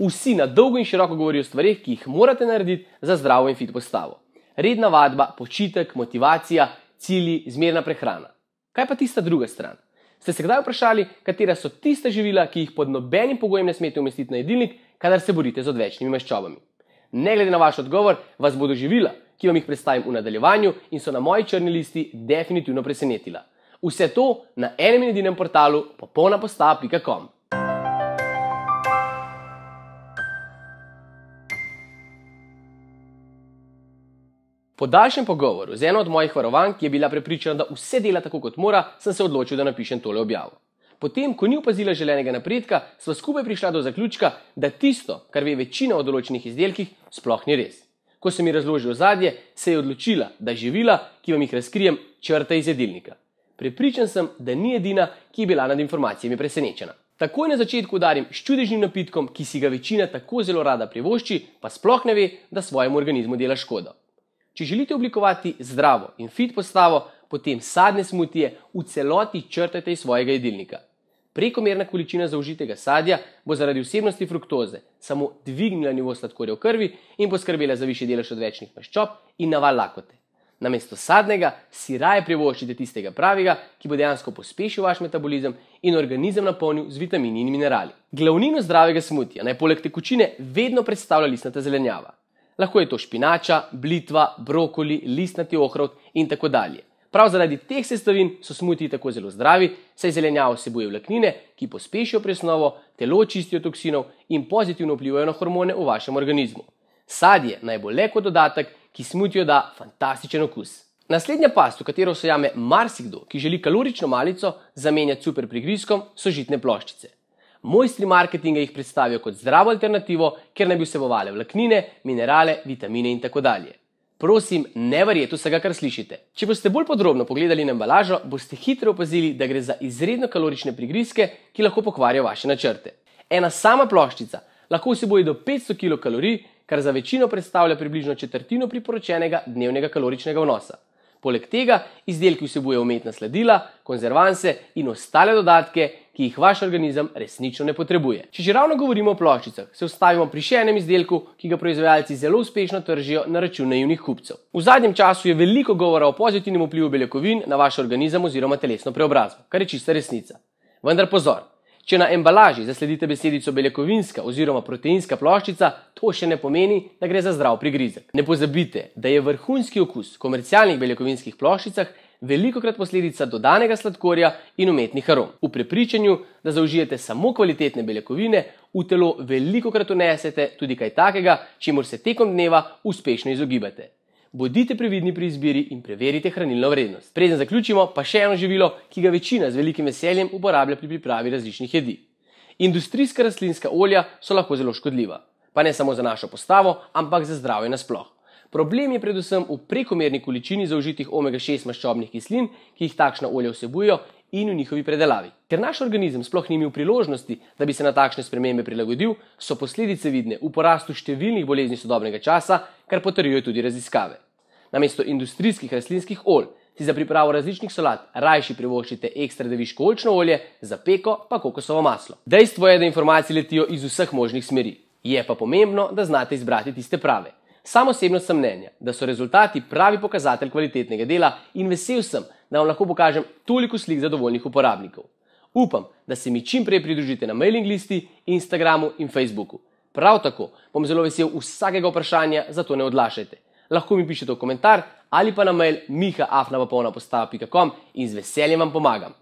Vsi na dolgo in široko govorijo o stvarih, ki jih morate narediti za zdravo in fit postavo. Redna vadba, počitek, motivacija, cilji, zmerna prehrana. Kaj pa tista druga stran? Ste se kdaj vprašali, katera so tista živila, ki jih pod nobenim pogojem ne smete umestiti na jedilnik, kadar se borite z odvečnimi maščobami? Ne glede na vaš odgovor, vas bodo živila, ki vam jih predstavim v nadaljevanju in so na moji črni listi, definitivno presenetila. Vse to na enem in edinem portalu popolnapostav.com. Po Po daljšem pogovoru z eno od mojih varovank, ki je bila prepričana, da vse dela tako, kot mora, sem se odločil, da napišem tole objavo. Potem, ko ni opazila želenega napredka, sva skupaj prišla do zaključka, da tisto, kar ve večina o določenih izdelkih, sploh ni res. Ko sem ji razložil zadnje, se je odločila, da živila, ki vam jih razkrijem, črta iz jedilnika. Prepričan sem, da ni edina, ki je bila nad informacijami presenečena. Takoj na začetku udarim s čudežnim napitkom, ki si ga večina tako zelo rada privošči, pa sploh ne ve, da svojemu organizmu dela škodo. Če želite oblikovati zdravo in fit postavo, potem sadne smutije v celoti črtajte iz svojega jedilnika. Prekomerna količina zaužitega sadja bo zaradi vsebnosti fruktoze samo dvignila nivo sladkorja v krvi in poskrbela za više delež odvečnih maščob in naval lakote. Namesto sadnega si raje privoščite tistega pravega, ki bo dejansko pospešil vaš metabolizem in organizem napolnil z vitamini in minerali. Glavnino zdravega smutija naj poleg tekočine vedno predstavlja listnata zelenjava lahko je to špinača, blitva, brokoli, listnati ohrovt in tako dalje. Prav zaradi teh sestavin so smuti tako zelo zdravi, saj zelenjava vsebuje vlaknine, ki pospešijo presnovo, telo čistijo toksinov in pozitivno vplivajo na hormone v vašem organizmu. Sadje naj bo le kot dodatek, ki smutijo da fantastičen okus. Naslednja past, v katero se jame marsikdo, ki želi kalorično malico zamenjati super prigrizkom, so žitne ploščice. Mojstri marketinga jih predstavijo kot zdravo alternativo, ker naj bi vsebovale vlaknine, minerale, vitamine in tako dalje. Prosim, ne verjete vsega, kar slišite. Če boste bolj podrobno pogledali na embalažo, boste hitro opazili, da gre za izredno kalorične prigrizke, ki lahko pokvarijo vaše načrte. Ena sama ploščica lahko vsebuje do 500 kcal, kar za večino predstavlja približno četrtino priporočenega dnevnega kaloričnega vnosa. Poleg tega izdelki vsebujejo umetna sladila, konzervanse in ostale dodatke, ki jih vaš organizem resnično ne potrebuje. Če že ravno govorimo o ploščicah, se ustavimo pri še enem izdelku, ki ga proizvajalci zelo uspešno tržijo na račun naivnih kupcev. V zadnjem času je veliko govora o pozitivnem vplivu beljakovin na vaš organizem oziroma telesno preobrazbo, kar je čista resnica. Vendar pozor! Če na embalaži zasledite besedico beljakovinska oziroma proteinska ploščica, to še ne pomeni, da gre za zdrav prigrizek. Ne pozabite, da je vrhunski okus komercialnih beljakovinskih ploščicah veliko krat posledica dodanega sladkorja in umetnih arom. V prepričanju, da zaužijete samo kvalitetne beljakovine, v telo veliko krat unesete tudi kaj takega, čemu se tekom dneva uspešno izogibate. Bodite previdni pri izbiri in preverite hranilno vrednost. Preden zaključimo, pa še eno živilo, ki ga večina z velikim veseljem uporablja pri pripravi različnih jedi. Industrijska rastlinska olja so lahko zelo škodljiva, pa ne samo za našo postavo, ampak za zdravje nasploh. Problem je predvsem v prekomerni količini zaužitih omega-6 maščobnih kislin, ki jih takšna olja vsebujejo, in v njihovi predelavi. Ker naš organizem sploh ni imel priložnosti, da bi se na takšne spremembe prilagodil, so posledice vidne v porastu številnih bolezni sodobnega časa, kar potrjujejo tudi raziskave. Namesto industrijskih rastlinskih olj si za pripravo različnih solat rajši privoščite ekstra deviško olčno olje, za peko pa kokosovo maslo. Dejstvo je, da informacije letijo iz vseh možnih smeri. Je pa pomembno, da znate izbrati tiste prave. Sam osebno sem mnenja, da so rezultati pravi pokazatelj kvalitetnega dela in vesel sem, da vam lahko pokažem toliko slik zadovoljnih uporabnikov. Upam, da se mi čim prej pridružite na mailing listi, Instagramu in Facebooku. Prav tako bom zelo vesel vsakega vprašanja, zato ne odlašajte. Lahko mi pišete v komentar ali pa na mail mihaafnapopolnapostava.com in z veseljem vam pomagam.